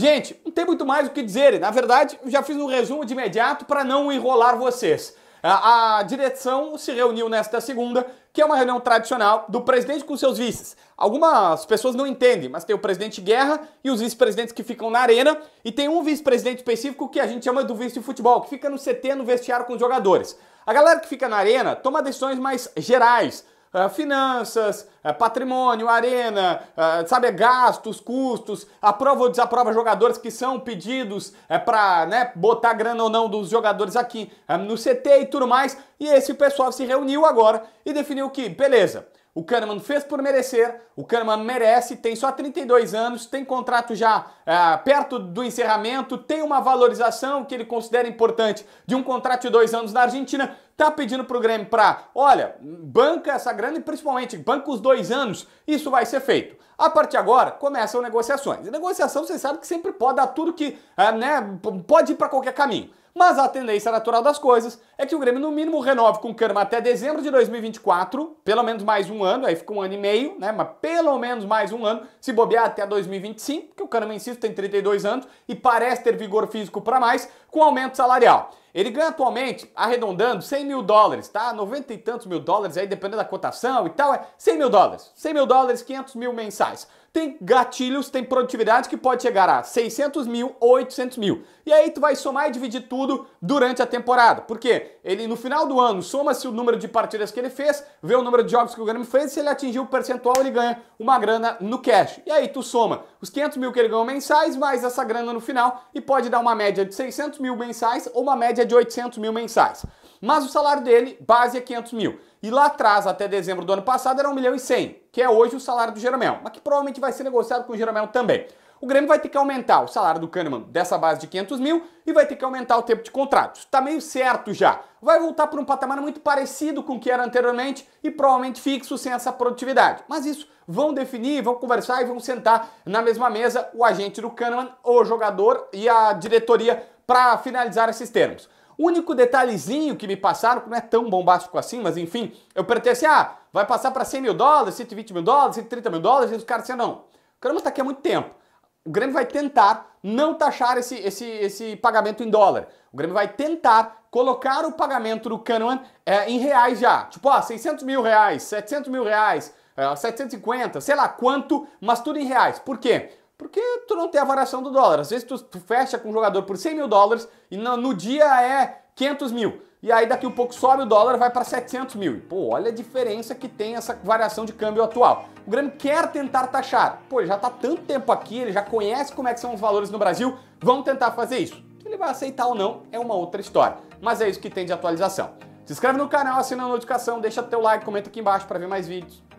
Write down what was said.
Gente, não tem muito mais o que dizer. Na verdade, já fiz um resumo de imediato para não enrolar vocês. A, direção se reuniu nesta segunda, que é uma reunião tradicional do presidente com seus vices. Algumas pessoas não entendem, mas tem o presidente Guerra e os vice-presidentes que ficam na arena, e tem um vice-presidente específico que a gente chama do vice de futebol, que fica no CT, no vestiário com os jogadores. A galera que fica na arena toma decisões mais gerais, ah, finanças, ah, patrimônio, arena, ah, sabe, gastos, custos, aprova ou desaprova jogadores que são pedidos é, para né, botar grana ou não dos jogadores aqui no CT e tudo mais. E esse pessoal se reuniu agora e definiu que, beleza, o Kahneman fez por merecer, o Kahneman merece, tem só 32 anos, tem contrato já é, perto do encerramento, tem uma valorização que ele considera importante de um contrato de dois anos na Argentina, tá pedindo pro Grêmio pra, olha, banca essa grana e principalmente banca os dois anos, isso vai ser feito. A partir de agora, começam negociações. E negociação, vocês sabem que sempre pode dar tudo que, é, né, pode ir para qualquer caminho. Mas a tendência natural das coisas é que o Grêmio, no mínimo, renove com o Kahneman até dezembro de 2024, pelo menos mais um ano, aí fica um ano e meio, né? Mas pelo menos mais um ano, se bobear até 2025, porque o Kahneman, insisto, tem 32 anos e parece ter vigor físico para mais, com aumento salarial. Ele ganha atualmente, arredondando, 100 mil dólares, tá? 90 e tantos mil dólares, aí dependendo da cotação e tal, é 100 mil dólares. 100 mil dólares, 500 mil mensais. Tem gatilhos, tem produtividade que pode chegar a 600 mil ou 800 mil. E aí tu vai somar e dividir tudo durante a temporada. Porque ele, no final do ano, soma-se o número de partidas que ele fez, vê o número de jogos que o Grêmio fez, se ele atingiu o percentual, ele ganha uma grana no cash. E aí tu soma os 500 mil que ele ganhou mensais, mais essa grana no final, e pode dar uma média de 600 mil mensais ou uma média de 800 mil mensais. Mas o salário dele, base, é 500 mil. E lá atrás, até dezembro do ano passado, era 1 milhão e 100, que é hoje o salário do Jeromel, mas que provavelmente vai ser negociado com o Jeromel também o Grêmio vai ter que aumentar o salário do Kahneman dessa base de 500 mil e vai ter que aumentar o tempo de contratos. Tá meio certo já. Vai voltar para um patamar muito parecido com o que era anteriormente e provavelmente fixo sem essa produtividade. Mas isso vão definir, vão conversar e vão sentar na mesma mesa o agente do Kahneman, o jogador e a diretoria para finalizar esses termos. O único detalhezinho que me passaram, que não é tão bombástico assim, mas enfim, eu pertenci, a, ah, vai passar para 100 mil dólares, 120 mil dólares, 130 mil dólares, e os caras disseram, não, o Kahneman está aqui há muito tempo o Grêmio vai tentar não taxar esse, esse, esse pagamento em dólar. O Grêmio vai tentar colocar o pagamento do Canoan é, em reais já. Tipo, ó, 600 mil reais, 700 mil reais, é, 750, sei lá quanto, mas tudo em reais. Por quê? Porque tu não tem a variação do dólar. Às vezes tu, tu fecha com um jogador por 100 mil dólares e no, no dia é 500 mil. E aí daqui um pouco sobe o dólar, vai para 700 mil. Pô, olha a diferença que tem essa variação de câmbio atual. O Grêmio quer tentar taxar. Pô, ele já está tanto tempo aqui, ele já conhece como é que são os valores no Brasil. Vamos tentar fazer isso. Se ele vai aceitar ou não é uma outra história. Mas é isso que tem de atualização. Se inscreve no canal, assina a notificação, deixa teu like, comenta aqui embaixo para ver mais vídeos.